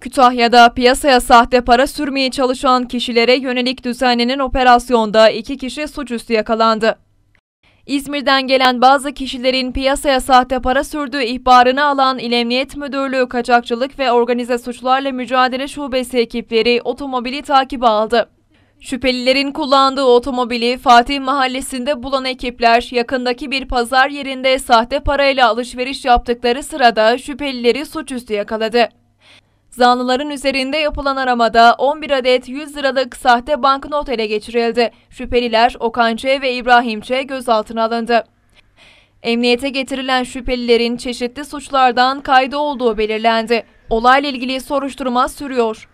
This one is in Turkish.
Kütahya'da piyasaya sahte para sürmeye çalışan kişilere yönelik düzenlenen operasyonda iki kişi suçüstü yakalandı. İzmir'den gelen bazı kişilerin piyasaya sahte para sürdüğü ihbarını alan İl Emniyet Müdürlüğü Kaçakçılık ve Organize Suçlarla Mücadele Şubesi ekipleri otomobili takibe aldı. Şüphelilerin kullandığı otomobili Fatih Mahallesi'nde bulan ekipler yakındaki bir pazar yerinde sahte parayla alışveriş yaptıkları sırada şüphelileri suçüstü yakaladı. Zanlıların üzerinde yapılan aramada 11 adet 100 liralık sahte banknot ele geçirildi. Şüpheliler Okan Ç. ve İbrahim Ç. gözaltına alındı. Emniyete getirilen şüphelilerin çeşitli suçlardan kaydı olduğu belirlendi. Olayla ilgili soruşturma sürüyor.